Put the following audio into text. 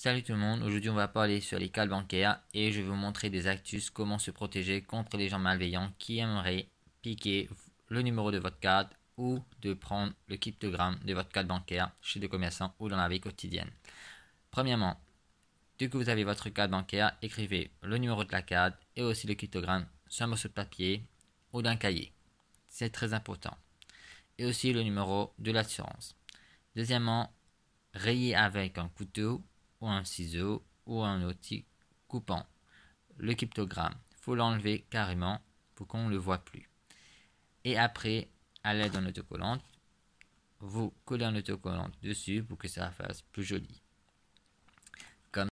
Salut tout le monde, aujourd'hui on va parler sur les cartes bancaires et je vais vous montrer des astuces comment se protéger contre les gens malveillants qui aimeraient piquer le numéro de votre carte ou de prendre le cryptogramme de votre carte bancaire chez des commerçants ou dans la vie quotidienne. Premièrement, dès que vous avez votre carte bancaire, écrivez le numéro de la carte et aussi le cryptogramme sur un morceau de papier ou d'un cahier. C'est très important. Et aussi le numéro de l'assurance. Deuxièmement, rayez avec un couteau ou un ciseau ou un outil coupant le cryptogramme. faut l'enlever carrément pour qu'on ne le voit plus. Et après, à l'aide d'un autocollant, vous collez un autocollant dessus pour que ça fasse plus joli.